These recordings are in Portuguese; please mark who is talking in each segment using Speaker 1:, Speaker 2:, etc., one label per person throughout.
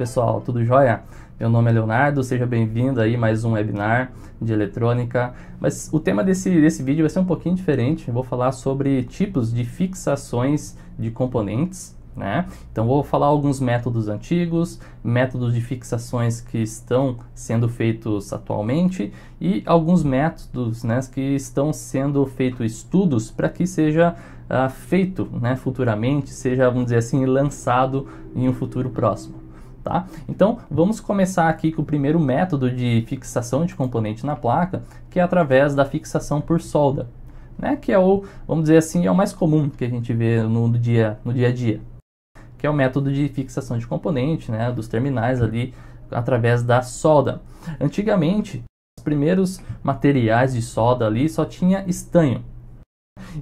Speaker 1: pessoal, tudo jóia? Meu nome é Leonardo, seja bem-vindo aí mais um webinar de eletrônica. Mas o tema desse, desse vídeo vai ser um pouquinho diferente. Eu vou falar sobre tipos de fixações de componentes, né? Então vou falar alguns métodos antigos, métodos de fixações que estão sendo feitos atualmente e alguns métodos, né, que estão sendo feitos estudos para que seja uh, feito, né, futuramente, seja, vamos dizer assim, lançado em um futuro próximo. Tá? Então vamos começar aqui com o primeiro método de fixação de componente na placa, que é através da fixação por solda, né? que é o, vamos dizer assim, é o mais comum que a gente vê no, dia, no dia a dia, que é o método de fixação de componente né? dos terminais ali através da solda. Antigamente, os primeiros materiais de solda ali só tinha estanho,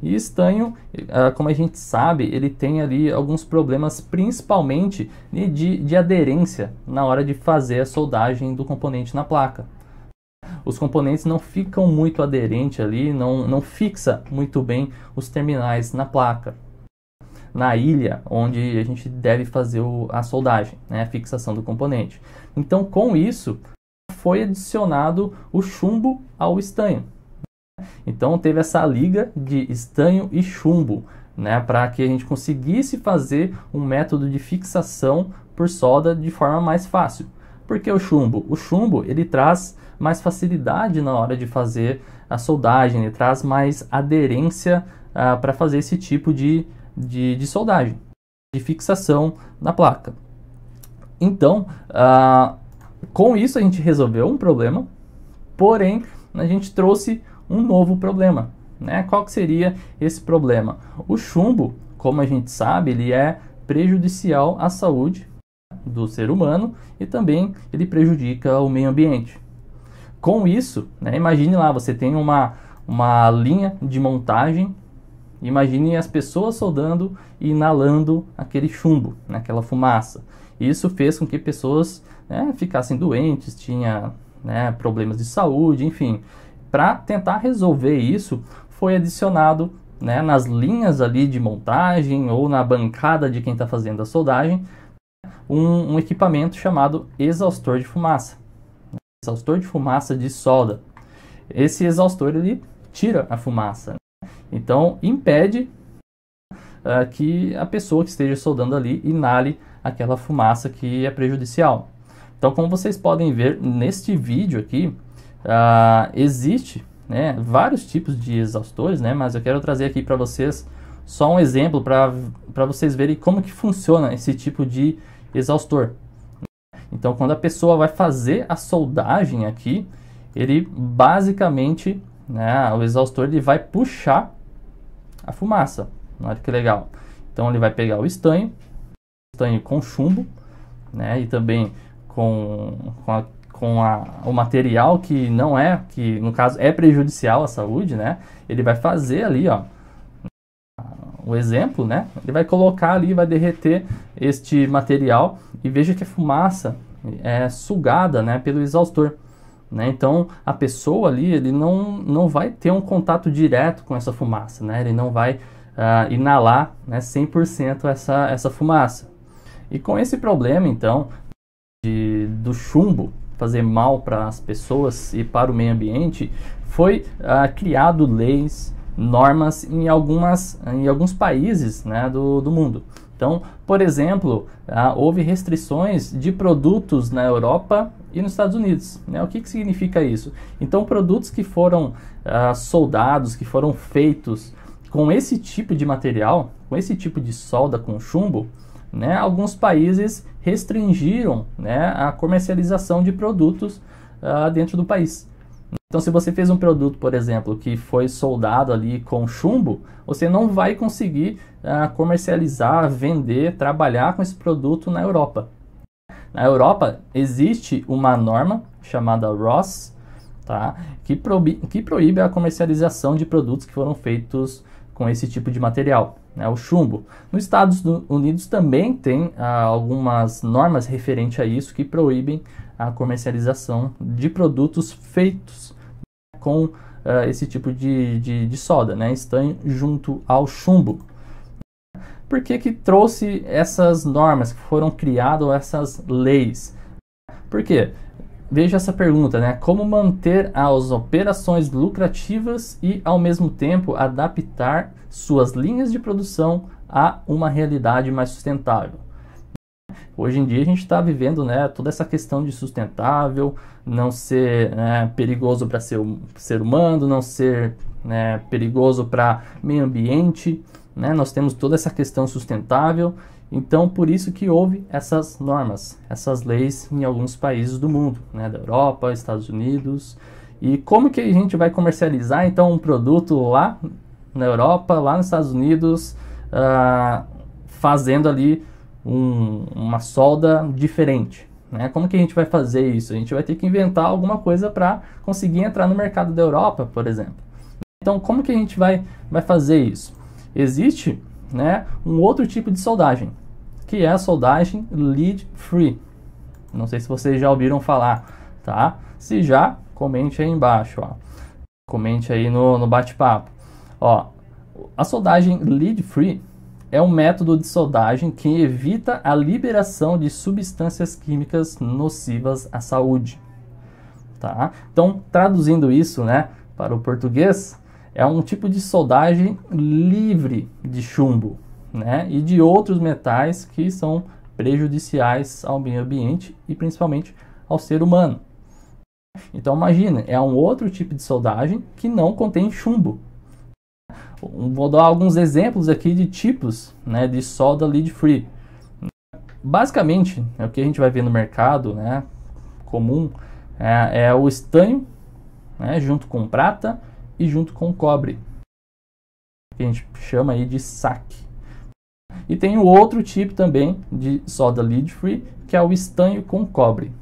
Speaker 1: e estanho, ah, como a gente sabe, ele tem ali alguns problemas, principalmente né, de, de aderência na hora de fazer a soldagem do componente na placa os componentes não ficam muito aderentes ali, não, não fixa muito bem os terminais na placa, na ilha onde a gente deve fazer o, a soldagem, né, a fixação do componente. Então, com isso, foi adicionado o chumbo ao estanho. Então teve essa liga de estanho e chumbo, né, para que a gente conseguisse fazer um método de fixação por solda de forma mais fácil. Porque o chumbo, o chumbo, ele traz mais facilidade na hora de fazer a soldagem, ele traz mais aderência uh, ah, para fazer esse tipo de, de, de, soldagem, de fixação na placa. Então, uh, com isso a gente resolveu um problema, porém a gente trouxe um novo problema. Né? Qual que seria esse problema? O chumbo, como a gente sabe, ele é prejudicial à saúde do ser humano e também ele prejudica o meio ambiente. Com isso, né, imagine lá, você tem uma, uma linha de montagem, imagine as pessoas soldando e inalando aquele chumbo, né, aquela fumaça. Isso fez com que pessoas né, ficassem doentes, tinha né, problemas de saúde, enfim para tentar resolver isso, foi adicionado né, nas linhas ali de montagem ou na bancada de quem está fazendo a soldagem um, um, equipamento chamado exaustor de fumaça, exaustor de fumaça de solda. Esse exaustor ele tira a fumaça, né? então impede uh, que a pessoa que esteja soldando ali inale aquela fumaça que é prejudicial. Então, como vocês podem ver neste vídeo aqui, Uh, existe né, vários tipos de exaustores, né, mas eu quero trazer aqui para vocês só um exemplo para vocês verem como que funciona esse tipo de exaustor. Então, quando a pessoa vai fazer a soldagem aqui, ele basicamente, né, o exaustor ele vai puxar a fumaça. Olha que legal. Então, ele vai pegar o estanho, estanho com chumbo, né, e também com, com a com a, o material que não é, que no caso é prejudicial à saúde, né? Ele vai fazer ali, ó, o exemplo, né? Ele vai colocar ali, vai derreter este material e veja que a fumaça é sugada, né, pelo exaustor. Né? Então a pessoa ali ele não, não vai ter um contato direto com essa fumaça, né? ele não vai uh, inalar né, 100% essa, essa fumaça. E com esse problema então de, do chumbo, fazer mal para as pessoas e para o meio ambiente, foi ah, criado leis, normas em, algumas, em alguns países né, do, do mundo. Então, por exemplo, ah, houve restrições de produtos na Europa e nos Estados Unidos. Né? O que, que significa isso? Então, produtos que foram ah, soldados, que foram feitos com esse tipo de material, com esse tipo de solda com chumbo, né, alguns países restringiram né, a comercialização de produtos uh, dentro do país. Então, se você fez um produto, por exemplo, que foi soldado ali com chumbo, você não vai conseguir uh, comercializar, vender, trabalhar com esse produto na Europa. Na Europa existe uma norma chamada ROS, tá? que, proíbe, que proíbe a comercialização de produtos que foram feitos com esse tipo de material né, o chumbo. Nos Estados Unidos também tem ah, algumas normas referentes a isso que proíbem a comercialização de produtos feitos né, com ah, esse tipo de, de, de, soda, né, estanho junto ao chumbo. Por que, que trouxe essas normas, que foram criadas essas leis? Por quê? veja essa pergunta, né? Como manter as operações lucrativas e, ao mesmo tempo, adaptar suas linhas de produção a uma realidade mais sustentável? Hoje em dia a gente está vivendo né, toda essa questão de sustentável, não ser né, perigoso para ser, ser humano, não ser né, perigoso para meio ambiente. Né? Nós temos toda essa questão sustentável então, por isso que houve essas normas, essas leis em alguns países do mundo, né, da Europa, Estados Unidos. E como que a gente vai comercializar então um produto lá na Europa, lá nos Estados Unidos, uh, fazendo ali um, uma solda diferente? Né? Como que a gente vai fazer isso? A gente vai ter que inventar alguma coisa para conseguir entrar no mercado da Europa, por exemplo. Então, como que a gente vai, vai fazer isso? Existe né, um outro tipo de soldagem, que é a soldagem lead free. Não sei se vocês já ouviram falar, tá? Se já, comente aí embaixo, ó. Comente aí no, no bate-papo. Ó, a soldagem lead free é um método de soldagem que evita a liberação de substâncias químicas nocivas à saúde. Tá? Então, traduzindo isso né, para o português, é um tipo de soldagem livre de chumbo né, e de outros metais que são prejudiciais ao meio ambiente e principalmente ao ser humano. Então imagina, é um outro tipo de soldagem que não contém chumbo. Vou dar alguns exemplos aqui de tipos né, de solda lead free. Basicamente, é o que a gente vai ver no mercado né, comum é, é o estanho né, junto com prata, e junto com o cobre, que a gente chama aí de saque. E tem o outro tipo também de soda lead free, que é o estanho com cobre.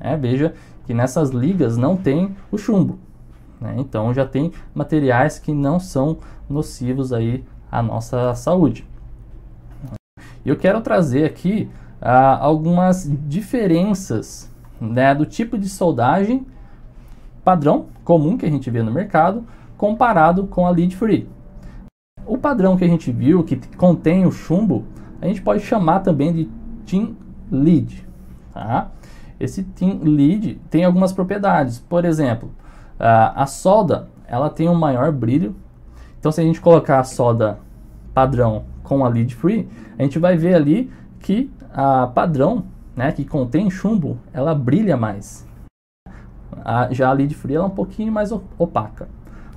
Speaker 1: É, veja que nessas ligas não tem o chumbo. Né? Então já tem materiais que não são nocivos aí à nossa saúde. eu quero trazer aqui ah, algumas diferenças né, do tipo de soldagem padrão comum que a gente vê no mercado comparado com a lead free. O padrão que a gente viu, que contém o chumbo, a gente pode chamar também de Team Lead. Tá? Esse Team Lead tem algumas propriedades. Por exemplo, a solda ela tem um maior brilho. Então, se a gente colocar a solda padrão com a lead free, a gente vai ver ali que a padrão, né, que contém chumbo, ela brilha mais. A, já a lead free ela é um pouquinho mais opaca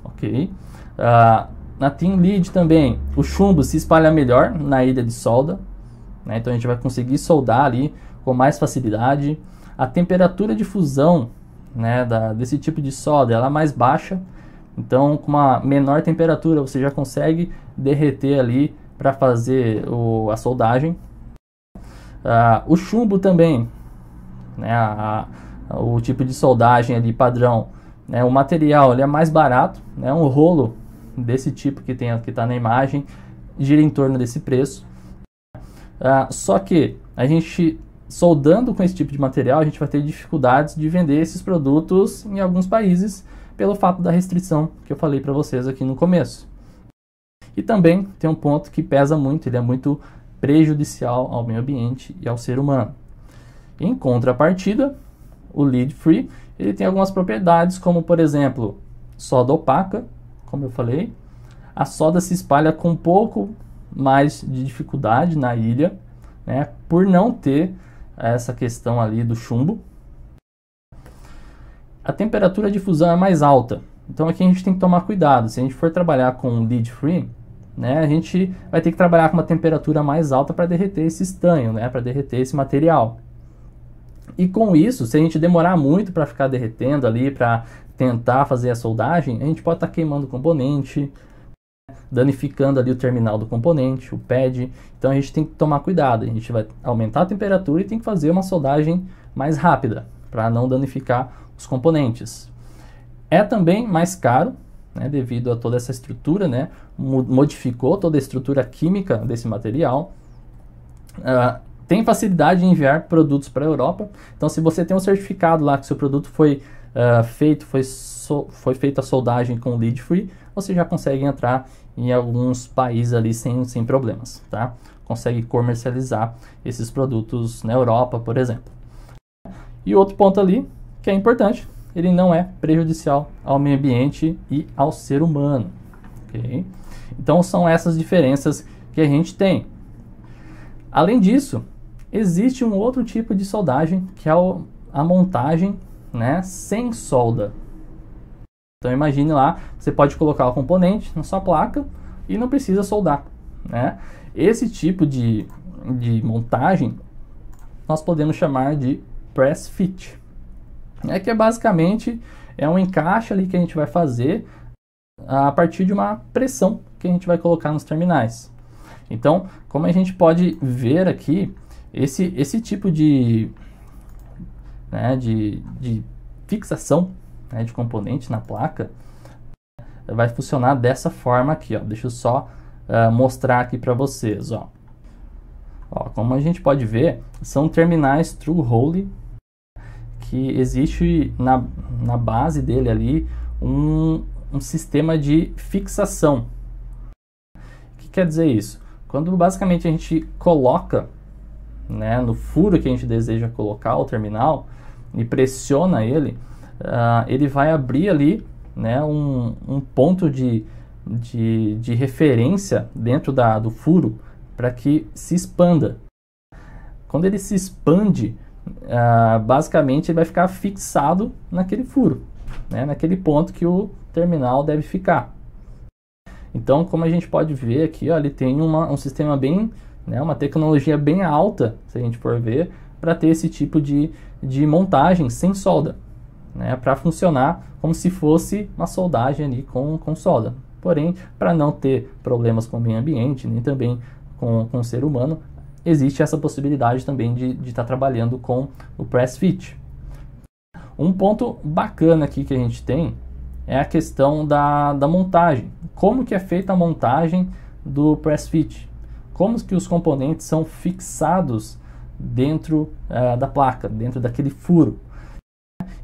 Speaker 1: ok? Ah, na Team Lead também, o chumbo se espalha melhor na ilha de solda, né? então a gente vai conseguir soldar ali com mais facilidade. A temperatura de fusão né, da, desse tipo de solda ela é mais baixa, então com uma menor temperatura você já consegue derreter ali para fazer o, a soldagem. Ah, o chumbo também, né, a, a, o tipo de soldagem ali padrão, né? O material ele é mais barato, né? um rolo desse tipo que tem está na imagem gira em torno desse preço. Ah, só que a gente soldando com esse tipo de material, a gente vai ter dificuldades de vender esses produtos em alguns países pelo fato da restrição que eu falei para vocês aqui no começo. E também tem um ponto que pesa muito, ele é muito prejudicial ao meio ambiente e ao ser humano. Em contrapartida, o lead free, ele tem algumas propriedades, como por exemplo, soda opaca, como eu falei. A soda se espalha com um pouco mais de dificuldade na ilha, né, por não ter essa questão ali do chumbo. A temperatura de fusão é mais alta, então aqui a gente tem que tomar cuidado. Se a gente for trabalhar com lead free, né, a gente vai ter que trabalhar com uma temperatura mais alta para derreter esse estanho, né, para derreter esse material. E com isso, se a gente demorar muito para ficar derretendo ali, para tentar fazer a soldagem, a gente pode estar tá queimando o componente, danificando ali o terminal do componente, o pad. Então a gente tem que tomar cuidado, a gente vai aumentar a temperatura e tem que fazer uma soldagem mais rápida para não danificar os componentes. É também mais caro, né, devido a toda essa estrutura, né, modificou toda a estrutura química desse material. Uh, tem facilidade em enviar produtos para a Europa. Então, se você tem um certificado lá que seu produto foi uh, feito, foi, so, foi feita a soldagem com lead free, você já consegue entrar em alguns países ali sem, sem problemas, tá? Consegue comercializar esses produtos na Europa, por exemplo. E outro ponto ali que é importante, ele não é prejudicial ao meio ambiente e ao ser humano, ok? Então são essas diferenças que a gente tem. Além disso, Existe um outro tipo de soldagem, que é a montagem né, sem solda. Então imagine lá, você pode colocar o componente na sua placa e não precisa soldar. Né? Esse tipo de, de montagem nós podemos chamar de press fit. É que é basicamente é um encaixe ali que a gente vai fazer a partir de uma pressão que a gente vai colocar nos terminais. Então, como a gente pode ver aqui, esse, esse tipo de, né, de, de fixação né, de componente na placa né, vai funcionar dessa forma aqui. Ó. Deixa eu só uh, mostrar aqui para vocês. Ó. Ó, como a gente pode ver, são terminais True Hole que existe na, na base dele ali um, um sistema de fixação. O que quer dizer isso? Quando basicamente a gente coloca né, no furo que a gente deseja colocar o terminal e pressiona ele, uh, ele vai abrir ali né, um, um ponto de, de, de referência dentro da, do furo para que se expanda. Quando ele se expande, uh, basicamente ele vai ficar fixado naquele furo, né, naquele ponto que o terminal deve ficar. Então, como a gente pode ver aqui, ó, ele tem uma, um sistema bem né? Uma tecnologia bem alta, se a gente for ver, para ter esse tipo de, de montagem sem solda. Né? Para funcionar como se fosse uma soldagem ali com, com solda. Porém, para não ter problemas com o meio ambiente, nem também com, com o ser humano, existe essa possibilidade também de estar de tá trabalhando com o press fit. Um ponto bacana aqui que a gente tem é a questão da, da montagem. Como que é feita a montagem do press fit? como que os componentes são fixados dentro uh, da placa, dentro daquele furo.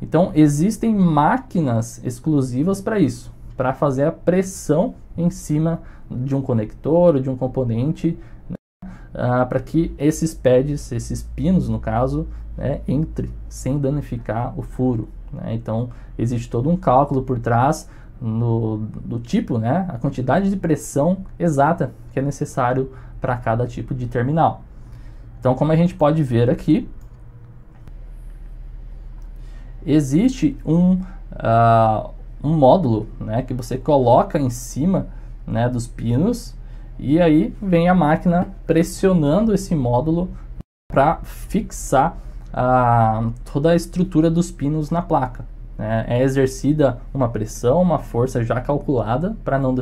Speaker 1: Então existem máquinas exclusivas para isso, para fazer a pressão em cima de um conector ou de um componente, né, uh, ah, para que esses pads, esses pinos no caso, né, entre sem danificar o furo. Né? Então existe todo um cálculo por trás no, do tipo, né, a quantidade de pressão exata que é necessário para cada tipo de terminal. Então, como a gente pode ver aqui, existe um, uh, um módulo né, que você coloca em cima né, dos pinos e aí vem a máquina pressionando esse módulo para fixar uh, toda a estrutura dos pinos na placa. Né? É exercida uma pressão, uma força já calculada para não,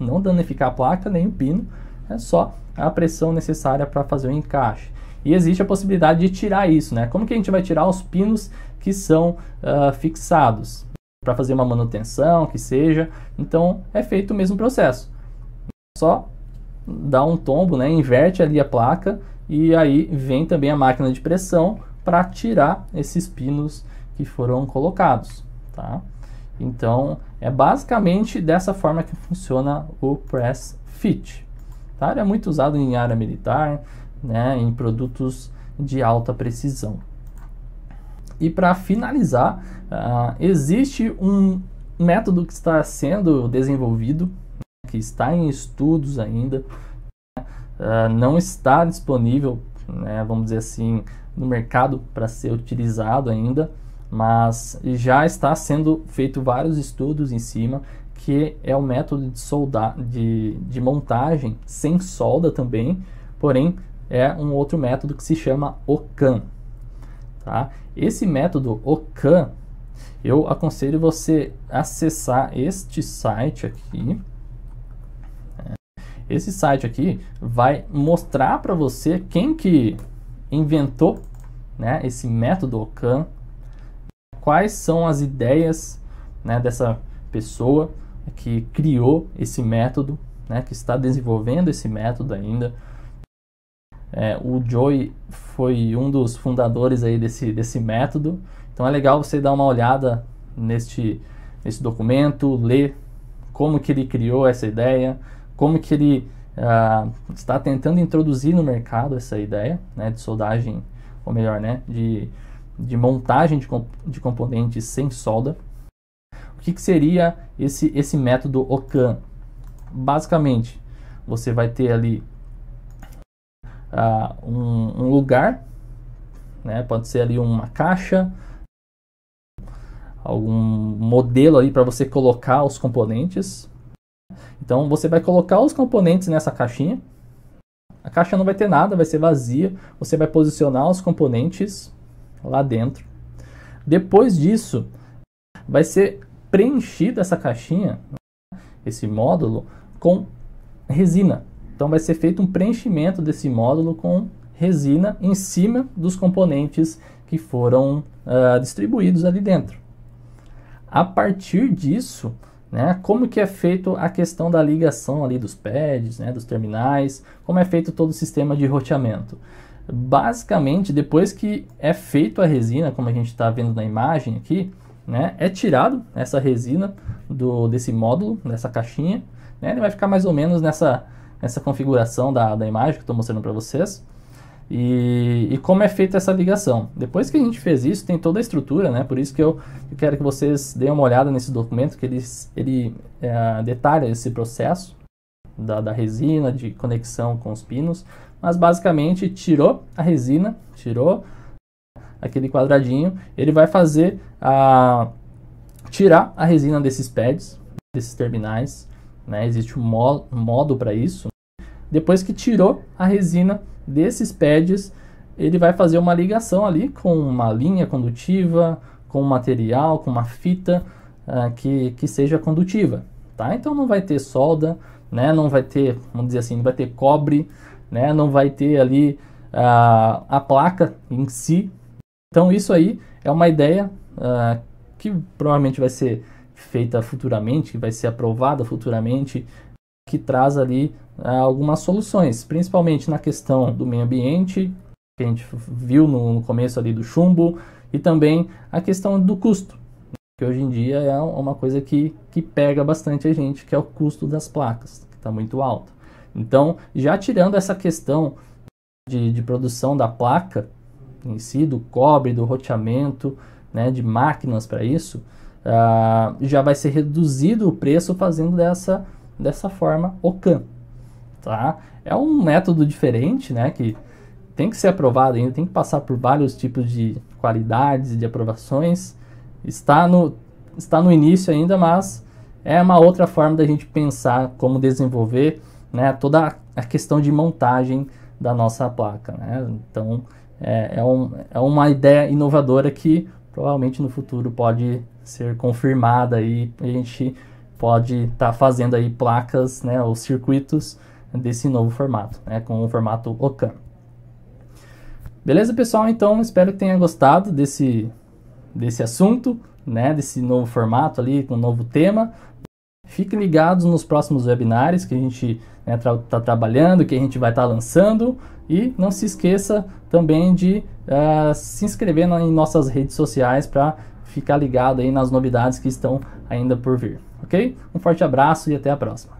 Speaker 1: não danificar a placa nem o pino, é só a pressão necessária para fazer o encaixe. E existe a possibilidade de tirar isso, né? Como que a gente vai tirar os pinos que são uh, fixados para fazer uma manutenção, que seja? Então é feito o mesmo processo. Só dá um tombo, né? Inverte ali a placa e aí vem também a máquina de pressão para tirar esses pinos que foram colocados, tá? Então é basicamente dessa forma que funciona o press fit. É muito usado em área militar, né, em produtos de alta precisão. E para finalizar, uh, existe um método que está sendo desenvolvido, que está em estudos ainda, uh, não está disponível, né, vamos dizer assim, no mercado para ser utilizado ainda, mas já está sendo feito vários estudos em cima que é o método de, soldar, de, de montagem sem solda também, porém é um outro método que se chama OCAN. Tá? Esse método OCAN, eu aconselho você acessar este site aqui. É, esse site aqui vai mostrar para você quem que inventou né, esse método OCAN, quais são as ideias né, dessa pessoa, é que criou esse método, né, que está desenvolvendo esse método ainda. É, o Joy foi um dos fundadores aí desse, desse método, então é legal você dar uma olhada neste, neste documento, ler como que ele criou essa ideia, como que ele uh, está tentando introduzir no mercado essa ideia né, de soldagem, ou melhor, né, de, de montagem de, comp de componentes sem solda. O que, que seria esse, esse método OCAN? Basicamente, você vai ter ali uh, um, um, lugar, né? pode ser ali uma caixa, algum modelo ali para você colocar os componentes. Então você vai colocar os componentes nessa caixinha. A caixa não vai ter nada, vai ser vazia. Você vai posicionar os componentes lá dentro. Depois disso, vai ser preenchida essa caixinha, esse módulo, com resina. Então vai ser feito um preenchimento desse módulo com resina em cima dos componentes que foram uh, distribuídos ali dentro. A partir disso, né, como que é feito a questão da ligação ali dos pads, né, dos terminais, como é feito todo o sistema de roteamento. Basicamente, depois que é feito a resina, como a gente está vendo na imagem aqui, né? É tirado essa resina do desse módulo, dessa caixinha, né? Ele vai ficar mais ou menos nessa essa configuração da, da imagem que estou mostrando para vocês. E, e, como é feita essa ligação. Depois que a gente fez isso, tem toda a estrutura, né? Por isso que eu, eu quero que vocês deem uma olhada nesse documento, que ele, ele é, detalha esse processo da, da, resina, de conexão com os pinos. Mas basicamente tirou a resina, tirou aquele quadradinho, ele vai fazer a tirar a resina desses pads, desses terminais, né? Existe um modo para isso. Depois que tirou a resina desses pads, ele vai fazer uma ligação ali com uma linha condutiva, com um material, com uma fita uh, que, que seja condutiva, tá? Então não vai ter solda, né? Não vai ter, vamos dizer assim, não vai ter cobre, né? Não vai ter ali uh, a placa em si, então isso aí é uma ideia uh, que provavelmente vai ser feita futuramente, que vai ser aprovada futuramente, que traz ali uh, algumas soluções, principalmente na questão do meio ambiente, que a gente viu no, no começo ali do chumbo, e também a questão do custo, que hoje em dia é uma coisa que, que pega bastante a gente, que é o custo das placas, que está muito alto. Então, já tirando essa questão de, de produção da placa, em si, do cobre, do roteamento, né, de máquinas para isso, uh, já vai ser reduzido o preço fazendo dessa, dessa forma can Tá? É um método diferente, né, que tem que ser aprovado ainda, tem que passar por vários tipos de qualidades, de aprovações. Está no, está no início ainda, mas é uma outra forma da gente pensar como desenvolver né, toda a questão de montagem da nossa placa. Né? Então, é, é, um, é uma ideia inovadora que provavelmente no futuro pode ser confirmada e a gente pode estar tá fazendo aí placas, né, ou circuitos desse novo formato, né, com o formato OCAM. Beleza, pessoal? Então, espero que tenha gostado desse, desse assunto, né, desse novo formato ali, com um novo tema. Fiquem ligados nos próximos webinars que a gente está né, tá trabalhando, que a gente vai estar tá lançando. E não se esqueça também de uh, se inscrever na, em nossas redes sociais para ficar ligado aí nas novidades que estão ainda por vir. Ok? Um forte abraço e até a próxima.